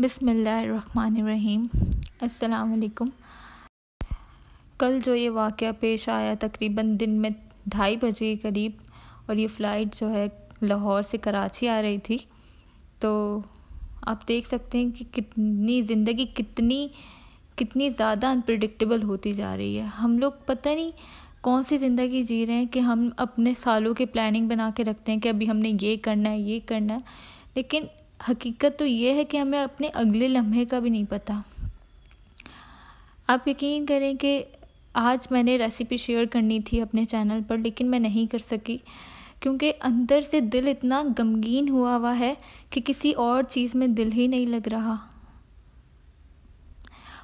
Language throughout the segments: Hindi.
बिसमीम अल्लाम कल जो ये वाक़ पेश आया तकरीबन दिन में ढाई बजे के करीब और ये फ़्लाइट जो है लाहौर से कराची आ रही थी तो आप देख सकते हैं कि कितनी ज़िंदगी कितनी कितनी ज़्यादा अनप्रडिक्टेबल होती जा रही है हम लोग पता नहीं कौन सी ज़िंदगी जी रहे हैं कि हम अपने सालों की प्लानिंग बना के रखते हैं कि अभी हमने ये करना है ये करना है लेकिन हकीकत तो ये है कि हमें अपने अगले लम्हे का भी नहीं पता आप यकीन करें कि आज मैंने रेसिपी शेयर करनी थी अपने चैनल पर लेकिन मैं नहीं कर सकी क्योंकि अंदर से दिल इतना गमगीन हुआ हुआ है कि किसी और चीज़ में दिल ही नहीं लग रहा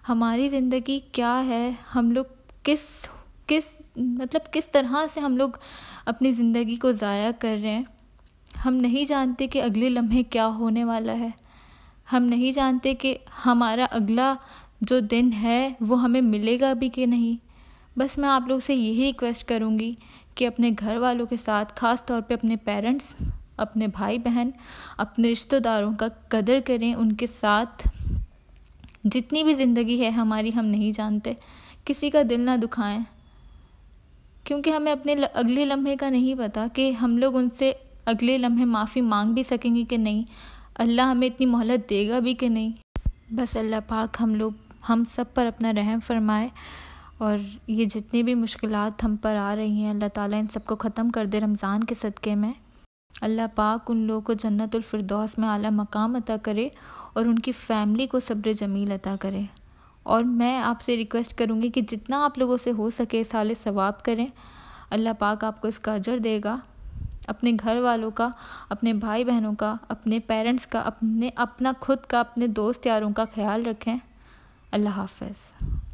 हमारी ज़िंदगी क्या है हम लोग किस किस मतलब किस तरह से हम लोग अपनी ज़िंदगी को ज़ाया कर रहे हैं हम नहीं जानते कि अगले लम्हे क्या होने वाला है हम नहीं जानते कि हमारा अगला जो दिन है वो हमें मिलेगा भी कि नहीं बस मैं आप लोग से यही रिक्वेस्ट करूँगी कि अपने घर वालों के साथ ख़ास तौर पे अपने पेरेंट्स अपने भाई बहन अपने रिश्तेदारों का कदर करें उनके साथ जितनी भी ज़िंदगी है हमारी हम नहीं जानते किसी का दिल ना दुखाएं क्योंकि हमें अपने अगले लम्हे का नहीं पता कि हम लोग उनसे अगले लम्हे माफ़ी मांग भी सकेंगे कि नहीं अल्लाह हमें इतनी मोहलत देगा भी कि नहीं बस अल्लाह पाक हम लोग हम सब पर अपना रहम फरमाए और ये जितनी भी मुश्किल हम पर आ रही हैं अल्लाह ताला इन सबको ख़त्म कर दे रमज़ान के सदक़े में अल्लाह पाक उन लोगों को जन्नतफरदौस में अला मकाम अता करे और उनकी फ़ैमिली को सब्र जमील अता करे और मैं आपसे रिक्वेस्ट करूँगी कि जितना आप लोगों से हो सके साल सवाब करें अल्लाह पाक आपको इसका अजर देगा अपने घर वालों का अपने भाई बहनों का अपने पेरेंट्स का अपने अपना खुद का अपने दोस्त यारों का ख्याल रखें अल्लाह हाफ